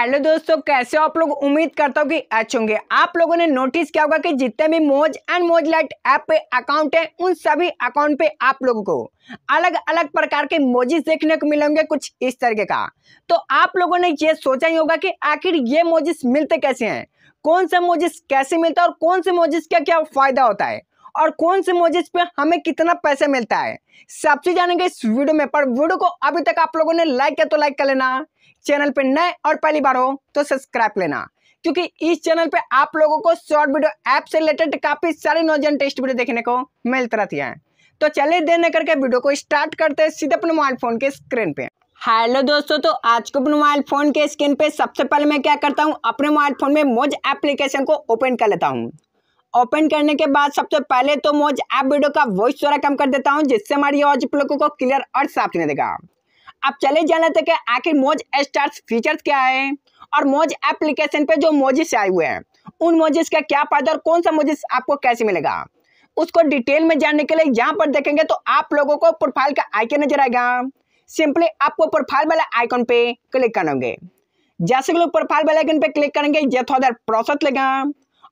hello दोस्तों कैसे हो आप लोग उम्मीद करता हूँ कि अच्छे होंगे आप लोगों ने नोटिस किया होगा कि जितने भी मोज एंड मोज लाइट ऐप पे अकाउंट है उन सभी अकाउंट पे आप लोगों को अलग अलग प्रकार के मोजिस देखने को मिलेंगे कुछ इस तरीके का तो आप लोगों ने ये सोचा ही होगा कि आखिर ये मोजिस मिलते कैसे हैं कौन सा मोजिस कैसे मिलता है और कौन से मोजिस का क्या फायदा होता है और कौन से मोजेस पे हमें कितना पैसे मिलता है सबसे जानेंगे इस वीडियो में पर वीडियो को अभी तक आप लोगों ने लाइक किया तो लाइक कर लेना चैनल पे नए और पहली बार हो तो सब्सक्राइब लेना क्योंकि इस चैनल पे आप लोगों को शॉर्ट वीडियो ऐप से रिलेटेड काफी सारे नोजन टेस्ट वीडियो देखने को मिलती रहती है तो चले देर न करके वीडियो को स्टार्ट करते हैं सीधे अपने मोबाइल फोन के स्क्रीन पे हेलो दोस्तों तो आज को अपने मोबाइल फ़ोन के स्क्रीन पे सबसे पहले मैं क्या करता हूँ अपने मोबाइल फ़ोन में मोज एप्लीकेशन को ओपन कर लेता हूँ ओपन करने के बाद सबसे पहले तो मोज ऐप वीडियो का वॉइस थोड़ा कम कर देता हूँ जिससे हमारी आवाज आप लोगों को क्लियर और साफ नहीं देगा अब चले जाने तक आखिर मोज स्टार्स फीचर्स क्या है और मोज एप्लीकेशन पे जो मोजिस आए हुए हैं उन मोजिस का क्या फायदा और कौन सा मोजिस आपको कैसे मिलेगा उसको डिटेल में जानने के लिए यहाँ पर देखेंगे तो आप लोगों को प्रोफाइल का आइकन नजर आएगा सिंपली आपको प्रोफाइल वाले आइकन पे क्लिक करेंगे जैसे कि लोग प्रोफाइल वाले आइकन पे क्लिक करेंगे ये थोड़ा देर प्रोसेस लेगा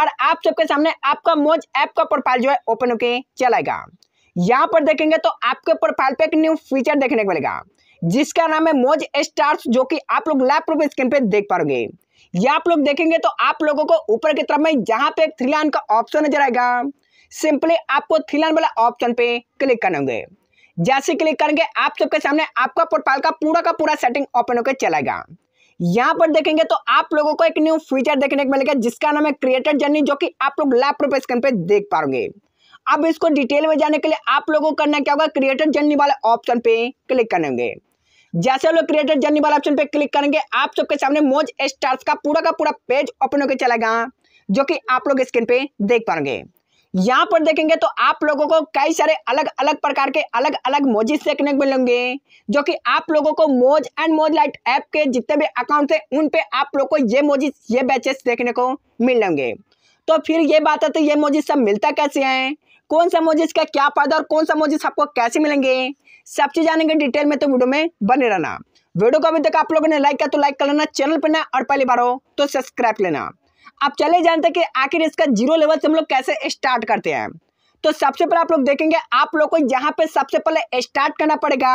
और आप सबके सामने आपका मोज ऐप का प्रोफाइल जो है ओपन होके चलेगा यहाँ पर देखेंगे तो आपके प्रोफाइल पे एक न्यू फीचर देखने को मिलेगा जिसका नाम है मोज स्टार्स जो कि आप लोग लैपटॉप स्क्रीन पे देख पाओगे ये आप लोग देखेंगे तो आप लोगों को ऊपर की तरफ में जहां पे एक थ्री लाइन का ऑप्शन नजर आएगा सिंपली आपको थ्री लाइन वाला ऑप्शन पे क्लिक करेंगे जैसे क्लिक करेंगे आप सबके सामने आपका प्रोफाइल का पूरा का पूरा सेटिंग ओपन होकर चलेगा यहां पर देखेंगे तो आप लोगों को एक न्यू फीचर देखने को मिलेगा जिसका नाम है क्रिएटर जर्नी जो कि आप लोग लैपटॉप स्क्रीन पे देख पाओगे अब इसको डिटेल में जाने के लिए आप लोगों को करना क्या होगा क्रिएटर जर्नी वाले ऑप्शन पे क्लिक करेंगे जैसे लोग क्रिएटर जर्नी वाले ऑप्शन पे क्लिक करेंगे आप सबके सामने मोज स्टार्स का पूरा का पूरा पेज ओपन होकर चलेगा जो कि आप लोग स्क्रीन पे देख पाएंगे यहाँ पर देखेंगे तो आप लोगों को कई सारे अलग अलग प्रकार के अलग अलग मोजिस देखने को मिलेंगे जो कि आप लोगों को मोज एंड मोज लाइट ऐप के जितने भी अकाउंट थे उन पे आप लोग को ये मोजिस ये बैचेस देखने को मिलेंगे तो फिर ये बात है तो ये मोजिस सब मिलता कैसे है कौन सा मोजिस का क्या फायदा और कौन सा मोजिस आपको कैसे मिलेंगे सब चीज जानेंगे डिटेल में तो वीडियो में बने रहना वीडियो को अभी तक आप लोगों ने लाइक किया तो लाइक कर लेना चैनल पर ना और पहली बार हो तो सब्सक्राइब लेना अब चले जानते कि आखिर इसका जीरो लेवल से हम लोग कैसे स्टार्ट करते हैं तो सबसे पहले आप लोग देखेंगे आप लोग को यहाँ पे सबसे पहले स्टार्ट करना पड़ेगा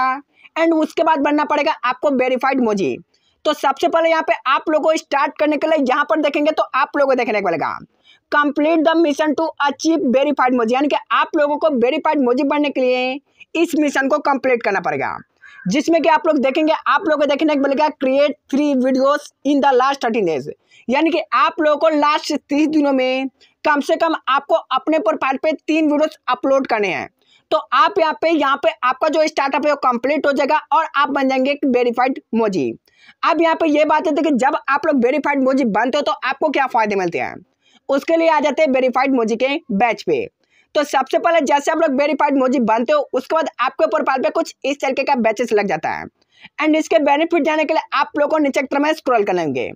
एंड उसके बाद बनना पड़ेगा आपको वेरीफाइड मोजी तो सबसे पहले यहाँ पे आप लोग को स्टार्ट करने के लिए यहाँ पर देखेंगे तो आप लोगों को देखने को मिलेगा complete the mission to achieve verified Moji यानी कि आप लोगों को वेरीफाइड मोजी बनने के लिए इस मिशन को कंप्लीट करना पड़ेगा जिसमें कि आप लोग देखेंगे आप लोगों को देखने को मिलेगा create three videos in the last thirty days यानी कि आप लोगों को लास्ट तीस दिनों में कम से कम आपको अपने प्रोफाइल पे तीन वीडियोस अपलोड करने हैं तो आप यहाँ पे यहाँ पे आपका जो स्टार्टअप है वो कंप्लीट हो जाएगा और आप बन जाएंगे एक वेरीफाइड मोजी अब यहाँ पे ये बात है कि जब आप लोग वेरीफाइड मोजी बनते हो तो आपको क्या फायदे मिलते हैं उसके लिए आ जाते हैं वेरीफाइड मोजी के बैच पे तो सबसे पहले जैसे आप लोग वेरीफाइड मोजी बनते हो उसके बाद आपके प्रोफाइल पे कुछ इस तरीके का बैचेस लग जाता है एंड इसके बेनिफिट जाने के लिए आप लोगों को नीचे तरह में स्क्रॉल करेंगे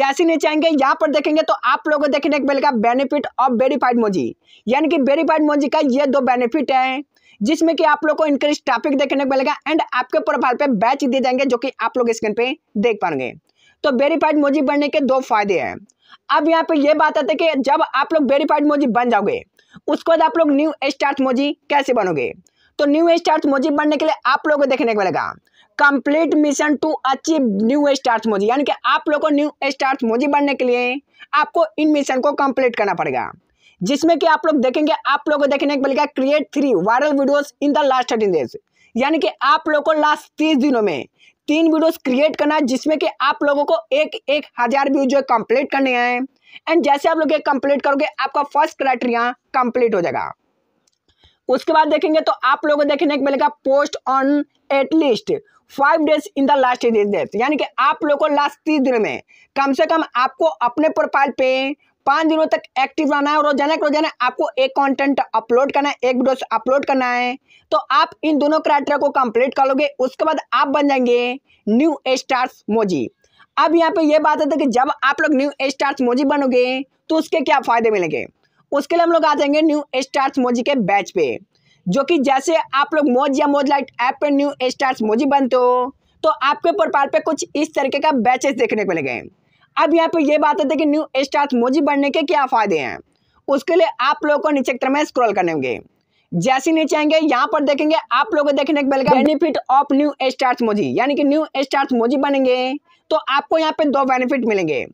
जैसे नीचे आएंगे यहाँ पर देखेंगे तो आप लोगों को देखने को मिलेगा बेनिफिट ऑफ वेरीफाइड मोजी यानी कि वेरीफाइड मोजी का ये दो बेनिफिट है जिसमें कि आप लोग को इंक्रीज ट्रैफिक देखने को मिलेगा एंड आपके प्रोफाइल पे बैच दिए जाएंगे जो कि आप लोग स्क्रीन पे देख पाएंगे तो वेरीफाइड मोजी बनने के दो फायदे हैं अब यहाँ पे ये बात आती है कि जब आप लोग वेरीफाइड मोजी बन जाओगे उसके बाद आप लोग न्यू स्टार्ट मोजी कैसे बनोगे तो न्यू स्टार्ट मोजी बनने के लिए आप लोगों को देखने को मिलेगा complete mission to achieve new start Moji यानी कि आप लोग को न्यू स्टार्ट मोजी बनने के लिए आपको इन मिशन को कंप्लीट करना पड़ेगा जिसमें कि आप लोग देखेंगे आप लोगों को देखने को मिलेगा create three viral videos in the last thirteen days यानी कि आप लोग को लास्ट तीस दिनों में तीन वीडियोस क्रिएट करना है जिसमें कि आप लोगों को एक एक हज़ार व्यूज जो कंप्लीट करने हैं एंड जैसे आप लोग ये कंप्लीट करोगे आपका फर्स्ट क्राइटेरिया कंप्लीट हो जाएगा उसके बाद देखेंगे तो आप लोगों को देखने को मिलेगा post on at least five days in the last days यानी कि आप लोगों को लास्ट तीस दिन में कम से कम आपको अपने प्रोफाइल पे पाँच दिनों तक एक्टिव रहना है रोजाना रोजाना आपको एक कंटेंट अपलोड करना है एक वीडियो अपलोड करना है तो आप इन दोनों क्राइटेरिया को कंप्लीट कर लोगे उसके बाद आप बन जाएंगे न्यू स्टार्स मोजी अब यहाँ पे ये बात है तो कि जब आप लोग न्यू स्टार्स मोजी बनोगे तो उसके क्या फ़ायदे मिलेंगे उसके लिए हम लोग आ जाएंगे न्यू स्टार्स मोजी के बैच पे जो कि जैसे आप लोग मोज या मोज लाइट ऐप पे न्यू स्टार्स मोजी बनते हो तो आपके प्रोफाइल पे कुछ इस तरीके का बैचेस देखने को मिलेंगे अब यहाँ पे ये बात है तो कि न्यू स्टार्स मोजी बनने के क्या फ़ायदे हैं उसके लिए आप लोगों को नीचे की में स्क्रॉल करने होंगे जैसी नीचे आएंगे यहाँ पर देखेंगे आप लोगों को देखने को मिलेगा बेनिफिट ऑफ न्यू स्टार्स मोजी यानी कि न्यू स्टार्स मोजी बनेंगे तो आपको यहाँ पे दो बेनिफिट मिलेंगे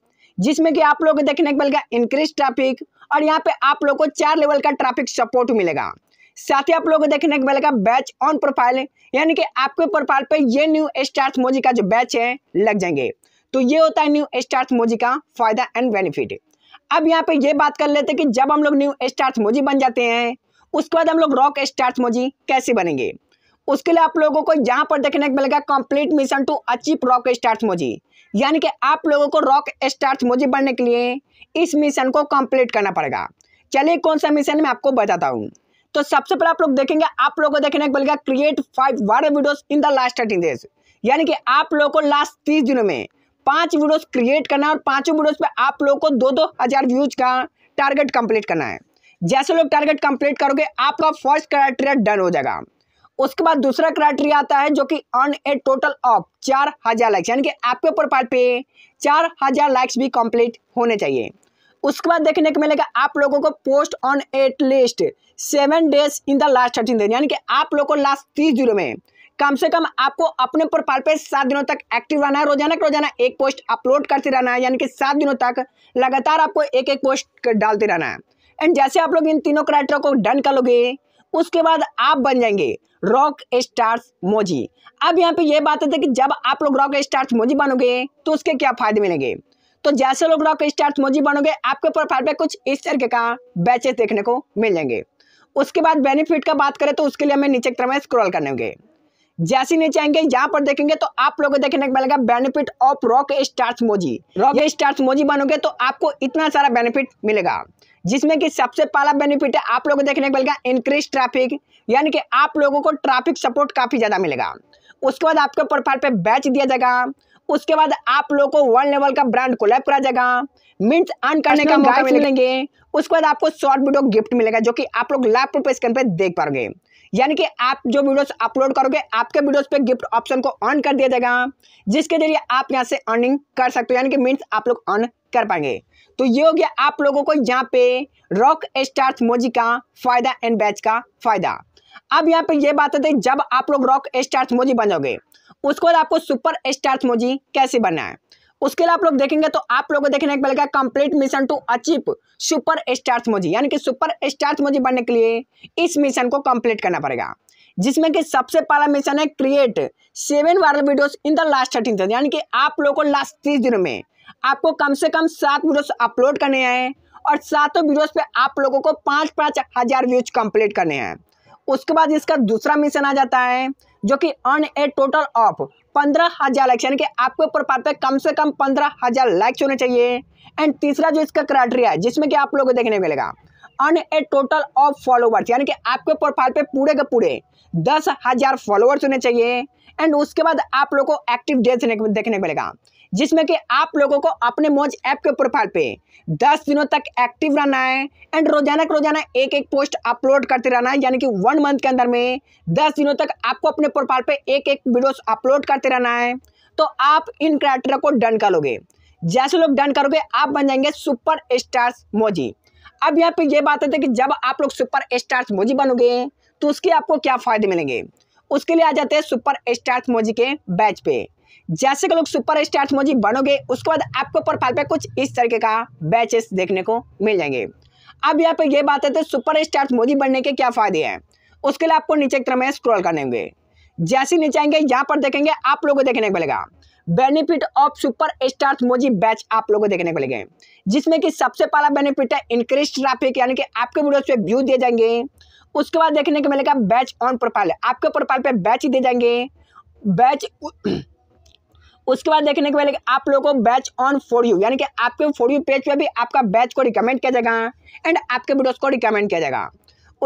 जिसमें कि आप लोगों देखने को मिलेगा इंक्रीज ट्रैफिक और यहाँ पे आप लोग को चार लेवल का ट्रैफिक सपोर्ट मिलेगा साथ ही आप लोगों को देखने को मिलेगा बैच ऑन प्रोफाइल यानी कि आपके प्रोफाइल पे ये न्यू स्टार्स मोजी का जो बैच है लग जाएंगे तो ये होता है न्यू स्टार्स मोजी का फायदा एंड बेनिफिट अब यहाँ पे ये बात कर लेते हैं कि जब हम लोग न्यू स्टार्स मोजी बन जाते हैं उसके बाद हम लोग रॉक स्टार्च मोजी कैसे बनेंगे उसके लिए आप लोगों को यहाँ पर देखने को मिलेगा complete mission to achieve rock star Moji यानी कि आप लोगों को रॉक स्टार्च मोजी बनने के लिए इस मिशन को कंप्लीट करना पड़ेगा चलिए कौन सा मिशन मैं आपको बताता हूँ तो सबसे पहले आप लोग देखेंगे आप लोगों को देखने को मिलेगा create five viral videos in the last thirteen days यानी कि आप लोगों को लास्ट तीस दिनों में पांच वीडियोस क्रिएट करना है और पांचों वीडियोस पे आप लोगों को दो दो हज़ार व्यूज का टारगेट कंप्लीट करना है जैसे लोग टारगेट कंप्लीट करोगे आपका फर्स्ट क्राइटेरिया डन हो जाएगा उसके बाद दूसरा क्राइटेरिया आता है जो कि अर्न ए टोटल ऑफ चार हज़ार लाइक्स यानी कि आपके प्रोफाइल पे चार हज़ार लाइक्स भी कंप्लीट होने चाहिए उसके बाद देखने को मिलेगा आप लोगों को post on at least seven days in the last thirteen दिन यानी कि आप लोग को लास्ट तीस दिनों में कम से कम आपको अपने प्रोफाइल पे सात दिनों तक एक्टिव रहना है रोजाना का रोजाना एक पोस्ट अपलोड करते रहना है यानी कि सात दिनों तक लगातार आपको एक एक पोस्ट डालते रहना है एंड जैसे आप लोग इन तीनों क्राइटरों को डन लोगे उसके बाद आप बन जाएंगे रॉक स्टार्स मोजी अब यहाँ पे ये बात है कि जब आप लोग रॉक स्टार्स मोजी बनोगे तो उसके क्या फायदे मिलेंगे तो जैसे लोग रॉक स्टार्स मोजी बनोगे आपके प्रोफाइल पे कुछ इस तरीके का बैचेस देखने को मिल जाएंगे उसके बाद बेनिफिट का बात करें तो उसके लिए हमें नीचे क्रम स्क्रॉल करने होंगे जैसे नीचे आएंगे यहाँ पर देखेंगे तो आप लोगों को देखने को मिलेगा बेनिफिट ऑफ रॉक स्टार्स मोजी रॉक स्टार्स मोजी बनोगे तो आपको इतना सारा बेनिफिट मिलेगा जिसमें कि सबसे पहला बेनिफिट है आप लोगों को देखने को मिलेगा इंक्रीज ट्रैफिक यानी कि आप लोगों को ट्रैफिक सपोर्ट काफ़ी ज़्यादा मिलेगा उसके बाद आपके प्रोफाइल पे बैच दिया जाएगा उसके बाद आप लोग को वर्ल्ड लेवल का ब्रांड को कोलैब करा जाएगा मिंट अर्न करने का मौका मिलेंगे उसके बाद आपको शॉर्ट वीडियो गिफ्ट मिलेगा जो कि आप लोग लाख रुपये स्क्रीन पे देख पाओगे यानी कि आप जो वीडियोस अपलोड करोगे आपके वीडियोस पे गिफ्ट ऑप्शन को ऑन कर दिया जाएगा जिसके जरिए आप यहाँ से अर्निंग कर सकते हो यानी कि मीन्स आप लोग अर्न कर पाएंगे तो ये हो गया आप लोगों को यहाँ पे रॉक स्टार्स मोजी का फायदा एंड बैच का फायदा अब यहाँ पे ये बात होती है जब आप लोग रॉक स्टार्स मोजी बन जाओगे उसके बाद आपको सुपर स्टार्स मोजी कैसे बनना है उसके लिए आप लोग देखेंगे तो आप लोगों को देखने को मिलेगा complete mission to achieve super stars मोजी यानी कि सुपर स्टार्स मोजी बनने के लिए इस मिशन को कंप्लीट करना पड़ेगा जिसमें कि सबसे पहला मिशन है create seven viral videos in the last thirteen days यानी कि आप लोगों को लास्ट तीस दिनों में आपको कम से कम सात वीडियोस अपलोड करने हैं और सातों वीडियोस पे आप लोगों को पाँच पाँच हज़ार व्यूज कंप्लीट करने हैं उसके बाद इसका दूसरा मिशन आ जाता है जो कि अर्न ए टोटल ऑफ पंद्रह हजार लाइक्स यानी कि आपके ऊपर पाते कम से कम पंद्रह हजार लाइक्स होने चाहिए एंड तीसरा जो इसका क्राइटेरिया है जिसमें कि आप लोगों को देखने मिलेगा an a total of followers यानी कि आपके प्रोफाइल पे पूरे के पूरे दस हजार फॉलोअर्स होने चाहिए एंड उसके बाद आप लोग को एक्टिव डेज देखने को मिलेगा जिसमें कि आप लोगों को अपने मौज ऐप के प्रोफाइल पे 10 दिनों तक एक्टिव रहना है एंड रोजाना रोजाना एक एक पोस्ट अपलोड करते रहना है यानी कि वन मंथ के अंदर में 10 दिनों तक आपको अपने प्रोफाइल पे एक एक वीडियोस अपलोड करते रहना है तो आप इन क्राइटेरिया को डन करोगे जैसे लोग डन करोगे आप बन जाएंगे सुपर स्टार्स मोजी अब यहाँ पे ये बात होती है कि जब आप लोग सुपर स्टार्स मोजी बनोगे तो उसके आपको क्या फ़ायदे मिलेंगे उसके लिए आ जाते हैं सुपर स्टार्स मोजी के बैच पे जैसे कि लोग सुपर स्टार मोजी बनोगे उसके बाद आपके प्रोफाइल पे कुछ इस तरीके का बैचेस देखने को मिल जाएंगे अब यहाँ पे ये बात है तो सुपर स्टार मोदी बनने के क्या फ़ायदे हैं उसके लिए आपको नीचे की तरह में स्क्रॉल करने होंगे जैसे नीचे आएंगे यहाँ पर देखेंगे आप लोगों को देखने को मिलेगा बेनिफिट ऑफ सुपर स्टार मोजी बैच आप लोगों को देखने को मिलेगा जिसमें कि सबसे पहला बेनिफिट है इंक्रीज ट्राफिक यानी कि आपके वीडियोस पे व्यू दिए जाएंगे उसके बाद देखने को मिलेगा बैच ऑन प्रोफाइल आपके प्रोफाइल पे बैच ही दे जाएंगे बैच उसके बाद देखने के बाद आप लोगों को बैच ऑन फॉर यू यानी कि आपके फॉर यू पेज पे भी आपका बैच को रिकमेंड किया जाएगा एंड आपके वीडियोस को रिकमेंड किया जाएगा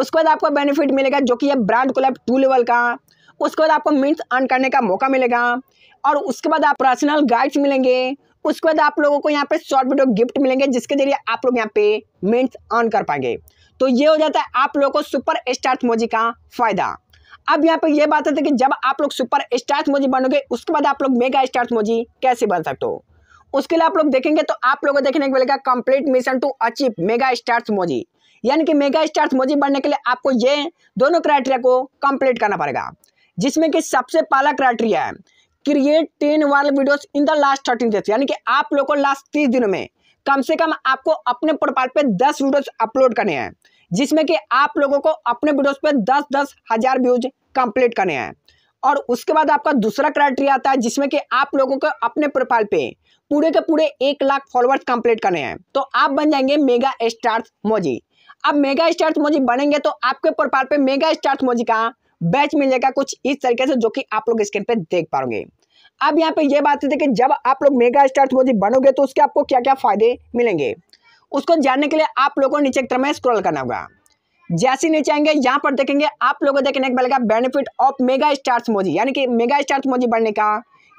उसके बाद आपको बेनिफिट मिलेगा जो कि है ब्रांड क्लब टू लेवल का उसके बाद आपको मीन्स अर्न करने का मौका मिलेगा और उसके बाद आप पर्सनल गाइड्स मिलेंगे उसके बाद आप लोगों को यहाँ पे शॉर्ट वीडियो गिफ्ट मिलेंगे जिसके जरिए आप लोग यहाँ पे मीन्स अर्न कर पाएंगे तो ये हो जाता है आप लोगों को सुपर स्टार्ट मोजी का फायदा अब यहाँ पर यह बात है कि जब आप लोग सुपर स्टार मोजी बनोगे उसके बाद आप लोग मेगा स्टार मोजी कैसे बन सकते हो उसके लिए आप लोग देखेंगे तो आप लोगों को देखने को मिलेगा complete mission to achieve mega star मोजी यानी कि मेगा स्टार मोजी बनने के लिए आपको ये दोनों क्राइटेरिया को कंप्लीट करना पड़ेगा जिसमें कि सबसे पहला क्राइटेरिया है create ten world videos in the last thirteen days यानी कि आप लोगों को लास्ट तीस दिनों में कम से कम आपको अपने प्रोफाइल पे दस वीडियोस अपलोड करने हैं जिसमें कि आप लोगों को अपने वीडियोस पे दस दस हज़ार व्यूज कंप्लीट करने हैं और उसके बाद आपका दूसरा क्राइटेरिया आता है जिसमें कि आप लोगों को अपने प्रोफाइल पे पूरे के पूरे एक लाख फॉलोअर्स कंप्लीट करने हैं तो आप बन जाएंगे मेगा स्टार्स मोजी अब मेगा स्टार्स मोजी बनेंगे तो आपके प्रोफाइल पे मेगा स्टार्स मोजी का बैच मिलेगा कुछ इस तरीके से जो कि आप लोग स्क्रीन पे देख पाओगे अब यहाँ पे ये बात थी कि जब आप लोग मेगा स्टार्स मोजी बनोगे तो उसके आपको क्या क्या फायदे मिलेंगे उसको जानने के लिए आप लोगों को नीचे क्रम में स्क्रॉल करना होगा जैसे नीचे आएंगे यहाँ पर देखेंगे आप लोगों को देखने को मिलेगा बेनिफिट ऑफ मेगा स्टार्स मोजी यानी कि मेगा स्टार्स मोजी बढ़ने का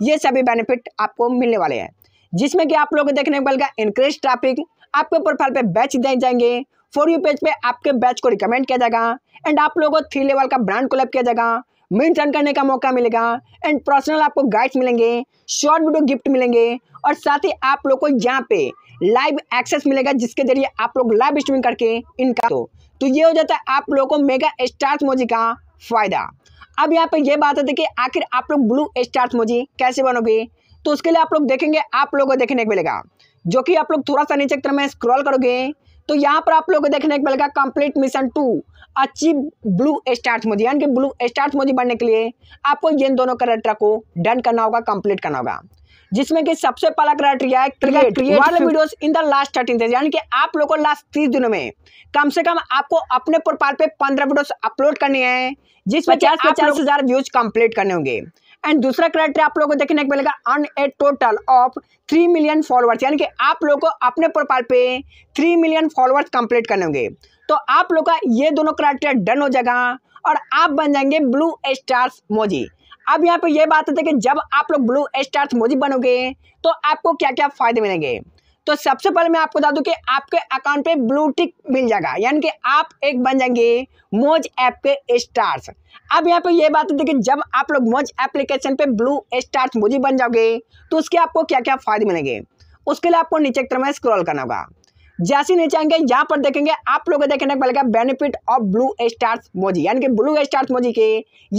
ये सभी बेनिफिट आपको मिलने वाले हैं जिसमें कि आप लोगों को देखने को मिलेगा इंक्रीज ट्रैफिक आपके प्रोफाइल पर बैच दिए जाएंगे फॉर यू पेज पर आपके बैच को रिकमेंड किया जाएगा एंड आप लोगों को थ्री लेवल का ब्रांड कोलेप किया जाएगा मिन रन करने का मौका मिलेगा एंड पर्सनल आपको गाइड्स मिलेंगे शॉर्ट वीडियो गिफ्ट मिलेंगे और साथ ही आप लोग को यहाँ पे लाइव एक्सेस मिलेगा जिसके जरिए आप लोग लाइव स्ट्रीमिंग करके इनका तो, तो ये हो जाता है आप लोगों को मेगा स्टार मोजी का फ़ायदा अब यहाँ पे ये बात है कि आखिर आप लोग ब्लू स्टार मोजी कैसे बनोगे तो उसके लिए आप लोग देखेंगे आप लोगों को देखने को मिलेगा जो कि आप लोग थोड़ा सा नीचे में स्क्रॉल करोगे तो यहाँ पर आप लोगों को देखने को मिलेगा complete mission to achieve blue start मोदी यानी कि ब्लू स्टार्ट मोदी बनने के लिए आपको इन दोनों करेक्टर को डन करना होगा कंप्लीट करना होगा जिसमें कि सबसे पहला क्राइटेरिया है videos in the last thirteen days यानी कि आप लोगों को लास्ट तीस दिनों में कम से कम आपको अपने प्रोफाइल पे पंद्रह वीडियोस अपलोड करने हैं जिसमें पचास पचास हजार व्यूज कंप्लीट करने होंगे एंड दूसरा क्राइटेरिया आप लोगों को देखने को मिलेगा an a total of three million followers यानी कि आप लोग को अपने प्रोफाइल पे थ्री मिलियन फॉलोअर्स कंप्लीट करने होंगे तो आप लोग का ये दोनों क्राइटेरिया डन हो जाएगा और आप बन जाएंगे ब्लू स्टार्स मोजी अब यहाँ पे ये बात है कि जब आप लोग ब्लू स्टार मोदी बनोगे तो आपको क्या क्या फ़ायदे मिलेंगे तो सबसे पहले मैं आपको बता दूं कि आपके अकाउंट पे ब्लू टिक मिल जाएगा यानी कि आप एक बन जाएंगे मोज ऐप के स्टार्स अब यहाँ पे ये बात है कि जब आप लोग मोज एप्लीकेशन पे ब्लू स्टार्स मोजी बन जाओगे तो उसके आपको क्या क्या फ़ायदे मिलेंगे उसके लिए आपको नीचे की तरफ में स्क्रॉल करना होगा जैसे नीचे आएंगे यहाँ पर देखेंगे आप लोग देखने को मिलेगा बेनिफिट ऑफ ब्लू स्टार्स मोजी यानी कि ब्लू स्टार्स मोजी के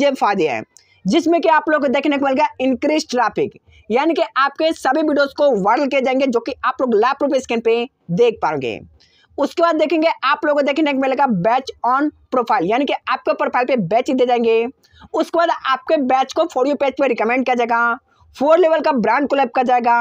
ये फायदे हैं जिसमें कि आप लोग को देखने को मिलेगा इंक्रीज ट्रैफिक यानी कि आपके सभी वीडियोस को वायरल किए जाएंगे जो कि आप लोग लैपटॉप स्क्रीन पे देख पाओगे उसके बाद देखेंगे आप लोगों को देखने को मिलेगा बैच ऑन प्रोफाइल यानी कि आपके प्रोफाइल पे बैच दे जाएंगे उसके बाद आपके बैच को फोर यू पेज पे रिकमेंड किया जाएगा फोर लेवल का ब्रांड कोलैब किया जाएगा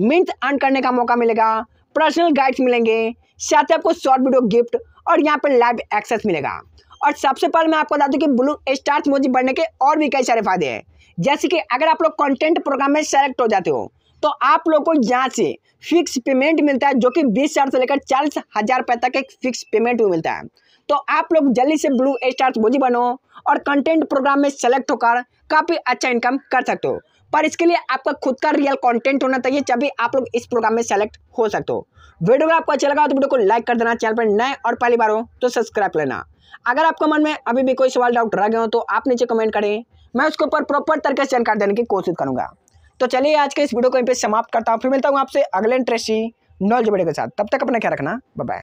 मिंथ अर्न करने का मौका मिलेगा पर्सनल गाइड्स मिलेंगे साथ ही आपको शॉर्ट वीडियो गिफ्ट और यहाँ पर लाइव एक्सेस मिलेगा और सबसे पहले मैं आपको बता दूँ कि ब्लू स्टार मोजी बढ़ने के और भी कई सारे फायदे हैं जैसे कि अगर आप लोग कंटेंट प्रोग्राम में सेलेक्ट हो जाते हो तो आप लोग को यहाँ से फिक्स पेमेंट मिलता है जो कि बीस हज़ार से लेकर चालीस हज़ार रुपये तक एक फिक्स पेमेंट भी मिलता है तो आप लोग जल्दी से ब्लू स्टार मोजी बनो और कंटेंट प्रोग्राम में सेलेक्ट होकर काफ़ी अच्छा इनकम कर सकते हो पर इसके लिए आपका खुद का रियल कंटेंट होना चाहिए तभी आप लोग इस प्रोग्राम में सेलेक्ट हो सकते हो वीडियो अगर आपको अच्छा लगा तो वीडियो को लाइक कर देना चैनल पर नए और पहली बार हो तो सब्सक्राइब लेना अगर आपको मन में अभी भी कोई सवाल डाउट रह गए हो तो आप नीचे कमेंट करें मैं उसके ऊपर प्रॉपर तरीके से जानकारी देने की कोशिश करूँगा तो चलिए आज के इस वीडियो को यहीं पर समाप्त करता हूँ फिर मिलता हूँ आपसे अगले इंटरेस्टिंग नॉलेज वीडियो के साथ तब तक अपना क्या रखना बाय